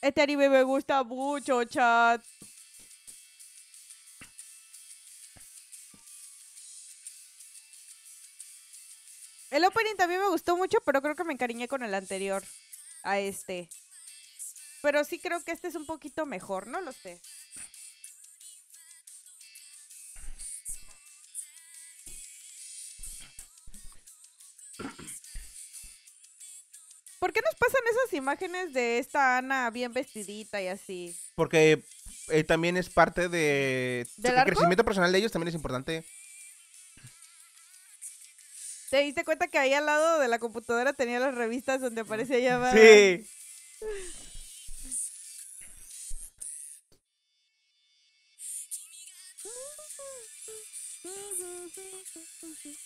Este anime me gusta mucho, chat. El opening también me gustó mucho, pero creo que me encariñé con el anterior a este. Pero sí creo que este es un poquito mejor, no lo sé. ¿Por qué nos pasan esas imágenes de esta Ana bien vestidita y así? Porque eh, también es parte de... ¿Del el crecimiento personal de ellos también es importante. ¿Te diste cuenta que ahí al lado de la computadora tenía las revistas donde aparecía llamada? Sí.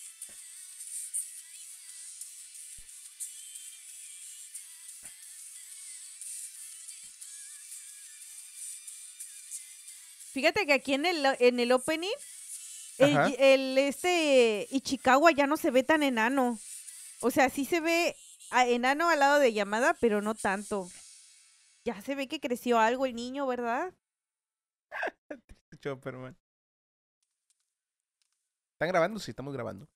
Fíjate que aquí en el, en el opening, el, el, este Ichikawa ya no se ve tan enano. O sea, sí se ve enano al lado de Yamada, pero no tanto. Ya se ve que creció algo el niño, ¿verdad? ¿Están grabando? Sí, estamos grabando.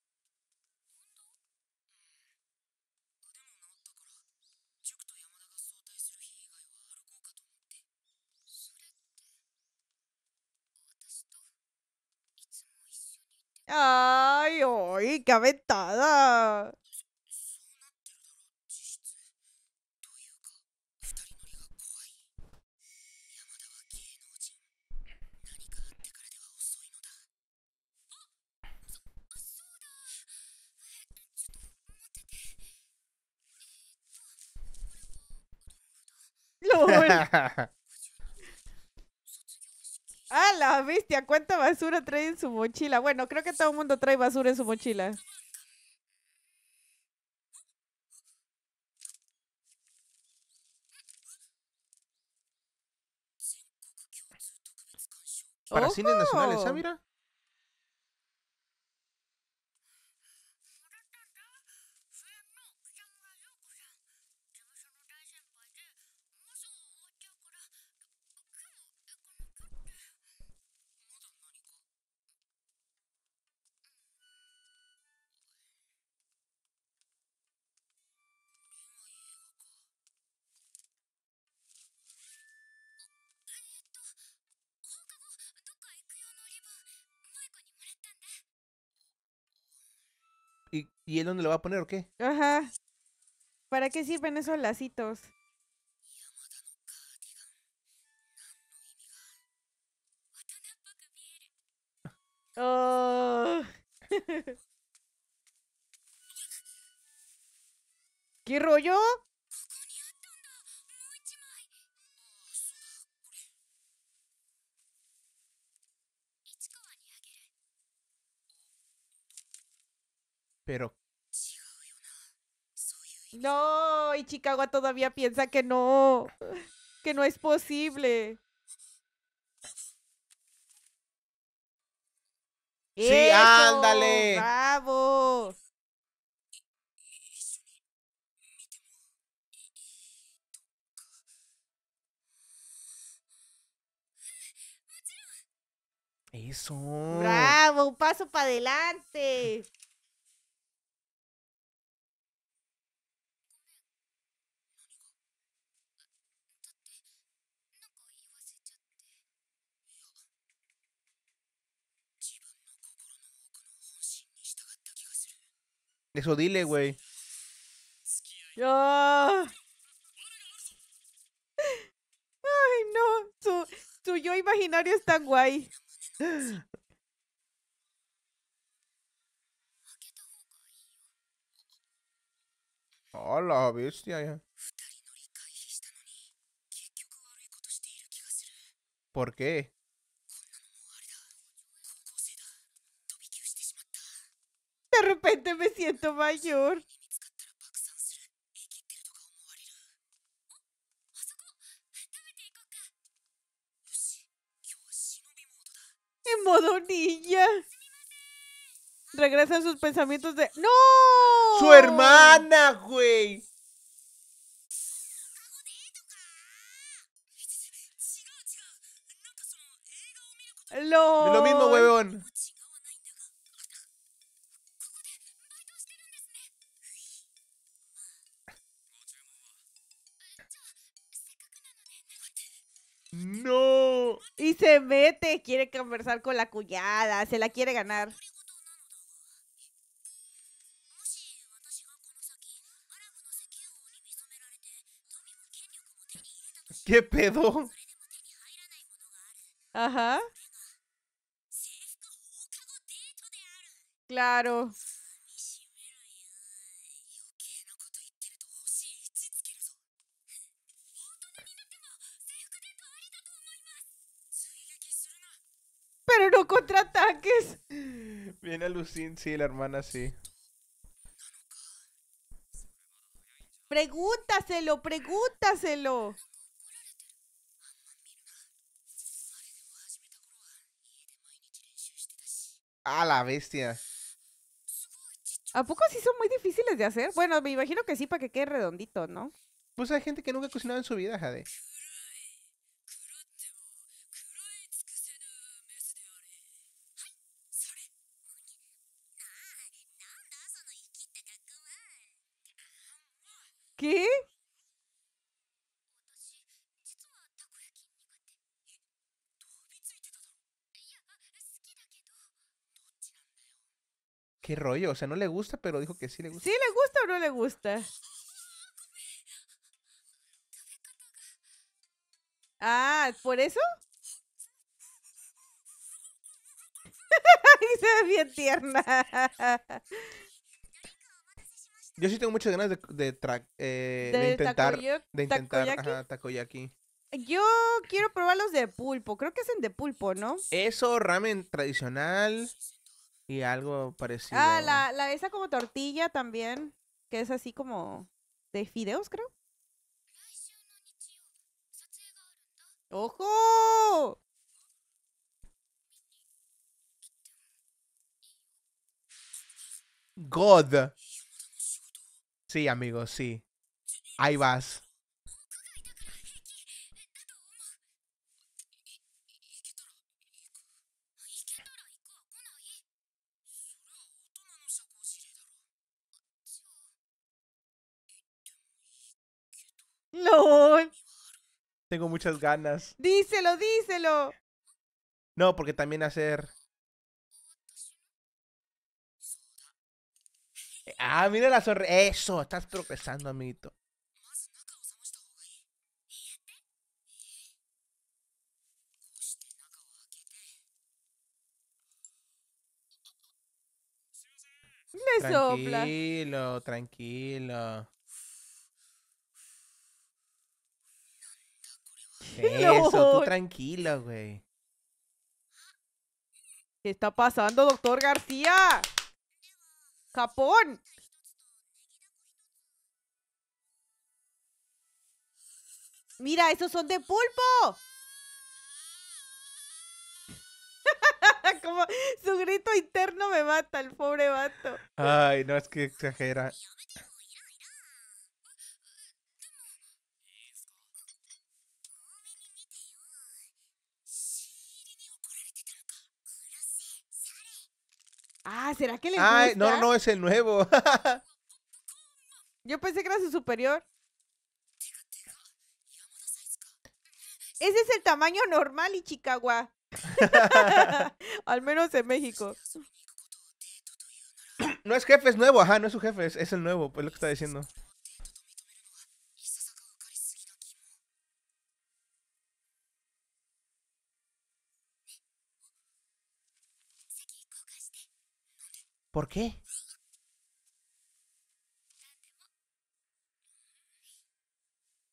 Ay, ay, qué aventada. LOL. Ah, la bestia, ¿cuánta basura trae en su mochila? Bueno, creo que todo el mundo trae basura en su mochila. Para cines nacionales, ¿ah, ¿Y él dónde lo va a poner o qué? Ajá. ¿Para qué sirven esos lacitos? Oh. ¿Qué rollo? Pero... No, y Chicago todavía piensa que no, que no es posible. Sí, ándale. ¡Bravo! Eso. Bravo, un paso para adelante. Eso dile, güey. Ay, no. tu, yo imaginario es tan guay. Hola, bestia, ¿Por qué? De repente me siento mayor. En modo niña. Regresan sus pensamientos de... ¡No! ¡Su hermana, güey! ¡Lo! Lo mismo, huevón. ¡No! Y se mete, quiere conversar con la cuñada, se la quiere ganar. ¿Qué pedo? Ajá. Claro. pero no contraataques. Viene a sí, la hermana sí. Pregúntaselo, pregúntaselo. A ah, la bestia. ¿A poco sí son muy difíciles de hacer? Bueno, me imagino que sí, para que quede redondito, ¿no? Pues hay gente que nunca ha cocinado en su vida, Jade. ¿Qué rollo? O sea, no le gusta, pero dijo que sí le gusta. ¿Sí le gusta o no le gusta? Ah, ¿por eso? se ve bien tierna. Yo sí tengo muchas ganas de, de, intentar, eh, de intentar takoyaki. Yo quiero probar los de pulpo. Creo que hacen de pulpo, ¿no? Eso, ramen tradicional. Y algo ah, parecido. Ah, la, la esa como tortilla también, que es así como de fideos, creo. ¡Ojo! God. Sí, amigos, sí. Ahí vas. No Tengo muchas ganas. Díselo, díselo. No, porque también hacer. Eh, ah, mira la sonrisa. Eso, estás tropezando amiguito. Me sopla. Tranquilo, tranquilo. Eso, tú tranquilo, güey. ¿Qué está pasando, doctor García? ¡Japón! ¡Mira, esos son de pulpo! Como su grito interno me mata, el pobre vato. Ay, no, es que exagera. Ah, ¿será que le gusta? no, no, es el nuevo. Yo pensé que era su superior. Ese es el tamaño normal y Al menos en México. No es jefe, es nuevo, ajá, no es su jefe, es, es el nuevo, pues lo que está diciendo. ¿Por qué?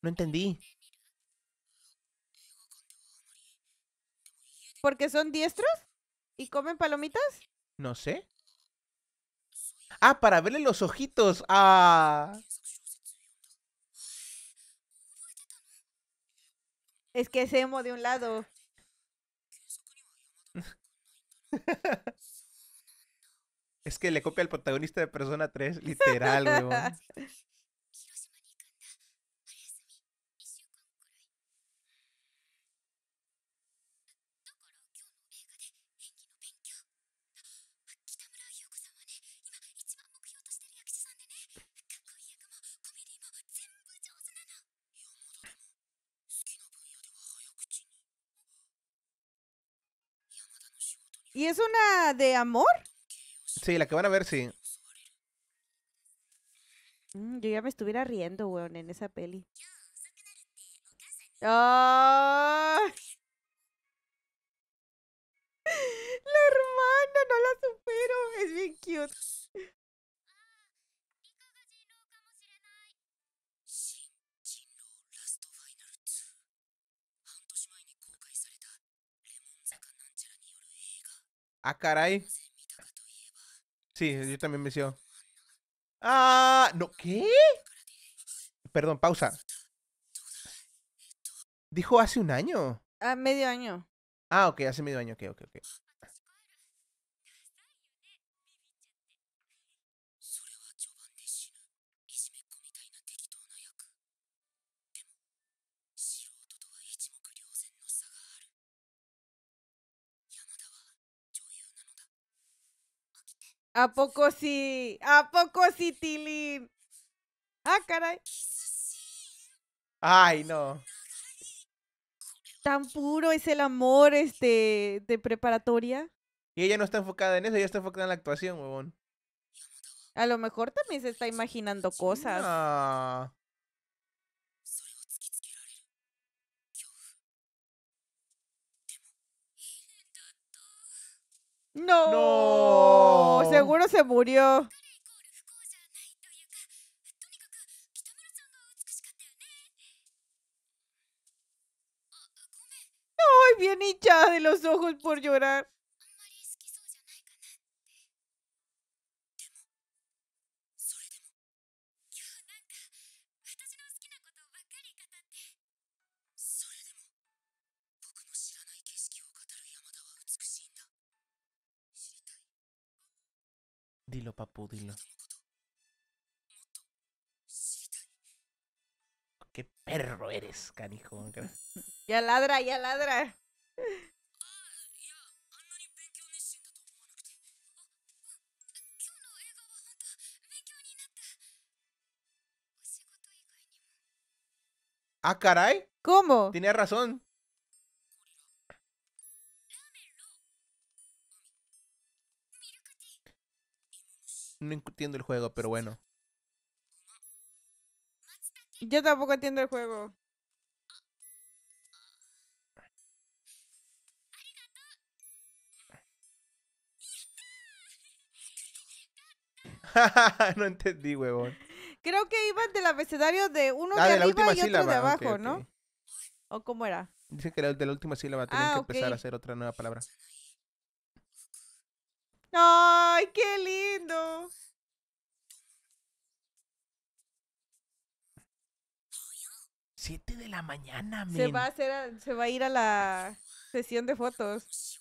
No entendí. ¿Porque son diestros? ¿Y comen palomitas? No sé. Ah, para verle los ojitos. Ah. Es que es emo de un lado. Es que le copia al protagonista de Persona 3, literal, weón. ¿Y es una de amor? Sí, la que van a ver, sí. Mm, yo ya me estuviera riendo, weón, en esa peli. ¡Ah! La hermana, no la supero. Es bien cute. Ah, caray. Sí, yo también me Ah, no, ¿qué? Perdón, pausa. Dijo hace un año. Ah, medio año. Ah, ok, hace medio año, ok, ok, ok. ¿A poco sí? ¿A poco sí, Tilly? Ah, caray. Ay, no. Tan puro es el amor este de preparatoria. Y ella no está enfocada en eso, ella está enfocada en la actuación, huevón. A lo mejor también se está imaginando cosas. No. Seguro se murió. Ay, bien hinchada de los ojos por llorar. Dilo, papu, dilo. Qué perro eres, canijo. Ya ladra, ya ladra. Ah, caray. ¿Cómo? Tiene razón. no entiendo el juego, pero bueno. Yo tampoco entiendo el juego. no entendí, huevón. Creo que iban del abecedario de uno ah, de, arriba y otro de abajo, ¿no? ¿O cómo era? dice que de la última sílaba ah, tienen que empezar a hacer otra nueva palabra. ¡Ay, qué lindo! Siete de la mañana, men. Se va a se va a ir a la sesión de fotos.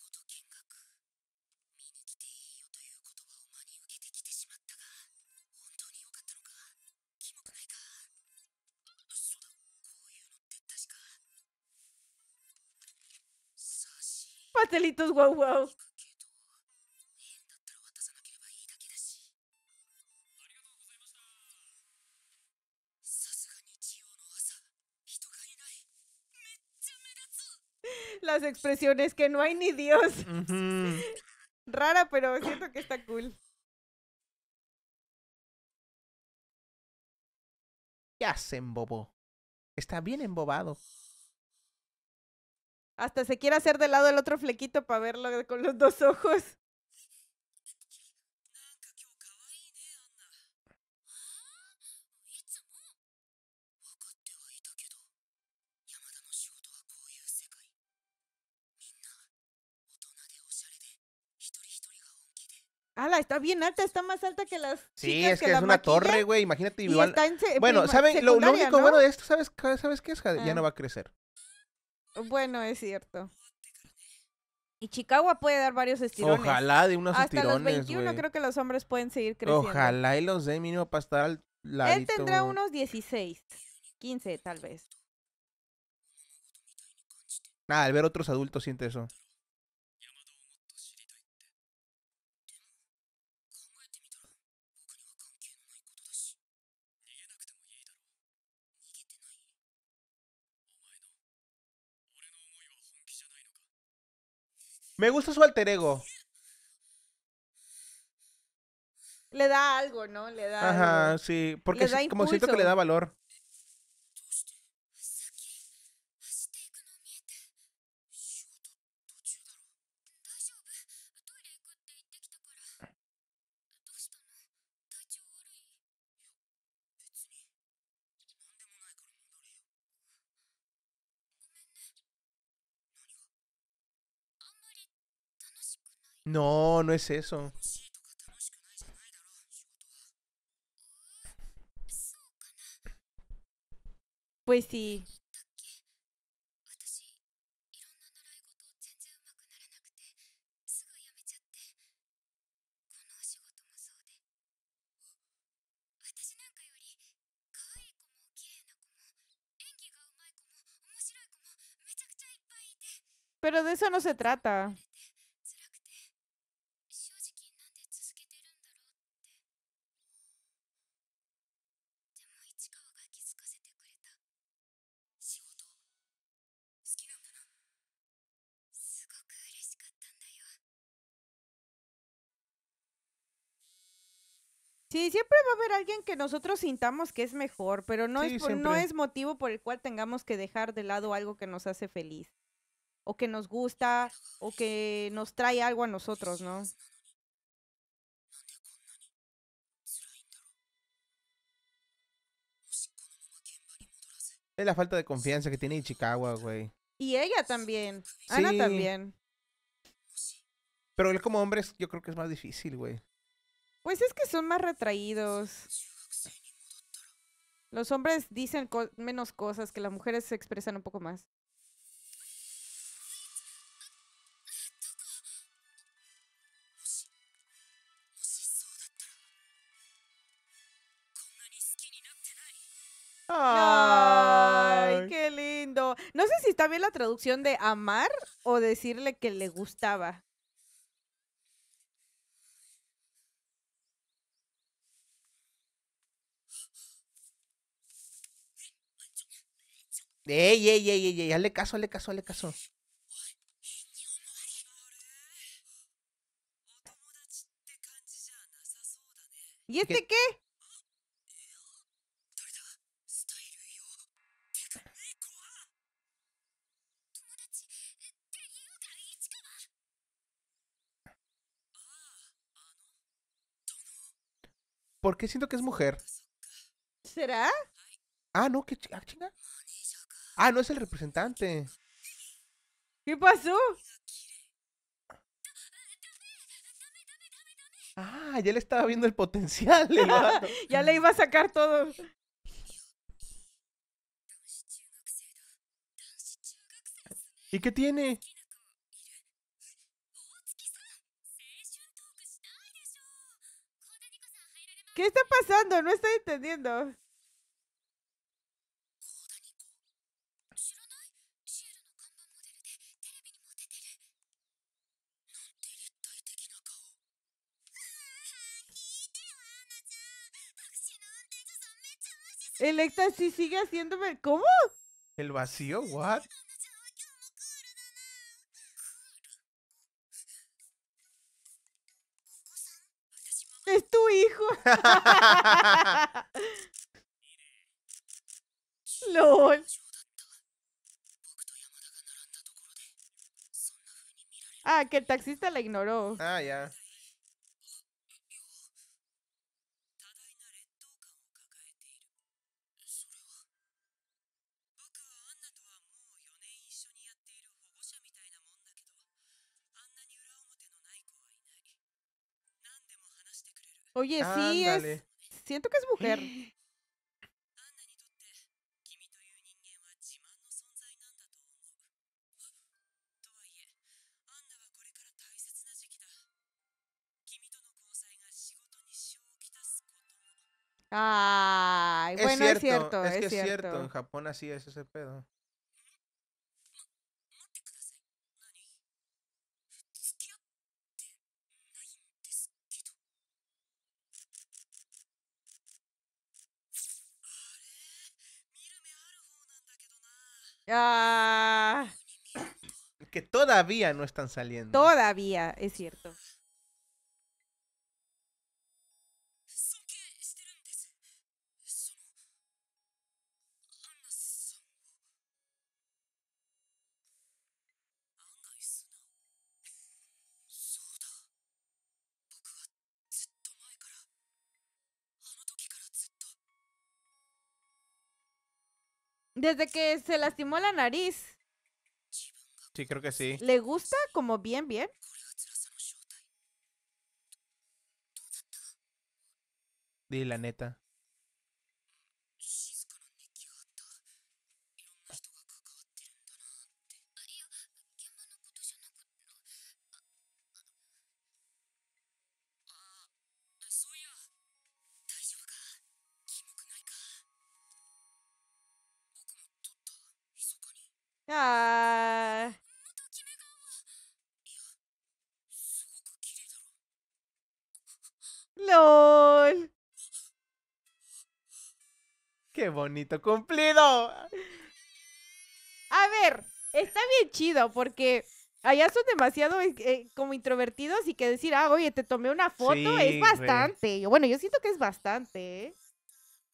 Pastelitos, wow, wow. expresiones que no hay ni Dios. Rara, pero siento que está cool. Ya se embobó. Está bien embobado. Hasta se quiere hacer de lado el otro flequito para verlo con los dos ojos. Ah, está bien alta, está más alta que las. Sí, es que, es una torre, güey. Imagínate. bueno, ¿saben? Lo, único bueno de esto, ¿sabes, ¿sabes qué es? Ya ah. no va a crecer. Bueno, es cierto. Y Chicago puede dar varios estirones. Ojalá de unos estirones. Hasta los 21 creo que los hombres pueden seguir creciendo. Ojalá y los dé mínimo para estar al ladito. Él tendrá unos 16, 15 tal vez. Nada, ah, al ver otros adultos siente eso. Me gusta su alter ego. Le da algo, ¿no? Le da. Ajá, sí. Porque es como siento que le da valor. No, no es eso. Pues sí. Pero de eso no se trata. Sí, siempre va a haber alguien que nosotros sintamos que es mejor, pero no, es, no es motivo por el cual tengamos que dejar de lado algo que nos hace feliz, o que nos gusta, o que nos trae algo a nosotros, ¿no? Es la falta de confianza que tiene Chicago, güey. Y ella también. Ana también. Pero él como hombre yo creo que es más difícil, güey. Pues es que son más retraídos. Los hombres dicen menos cosas, que las mujeres se expresan un poco más. Ay, qué lindo. No sé si está bien la traducción de amar o decirle que le gustaba. Ey, ey, ey, ey, ey, hazle caso, hazle caso, hazle caso. ¿Y este ¿Qué? qué? por qué siento que es mujer? ¿Será? Ah, no, ¿qué ah, chinga. Ah, no es el representante. ¿Qué pasó? Ah, ya le estaba viendo el potencial. ya le iba a sacar todo. ¿Y qué tiene? ¿Qué está pasando? No estoy entendiendo. Electa éxtasis sigue haciéndome. ¿Cómo? El vacío, what? Es tu hijo. LOL. Ah, que el taxista la ignoró. Ah, ya. Oye, sí es. Siento que es mujer. Ay, es bueno, cierto, es cierto. Es, que es cierto, en Japón así es ese pedo. Ah. Que todavía no están saliendo. Todavía, es cierto. Desde que se lastimó la nariz. Sí, creo que sí. ¿Le gusta como bien, bien? Dile la neta. bonito cumplido! A ver, está bien chido porque allá son demasiado eh, eh, como introvertidos y que decir, ah, oye, te tomé una foto es bastante. Bueno, yo siento que es bastante. ¿eh?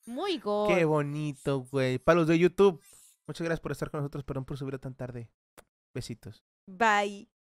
Muy gol. Qué bonito, güey. Palos de YouTube. Muchas gracias por estar con nosotros. Perdón por subir tan tarde. Besitos. Bye.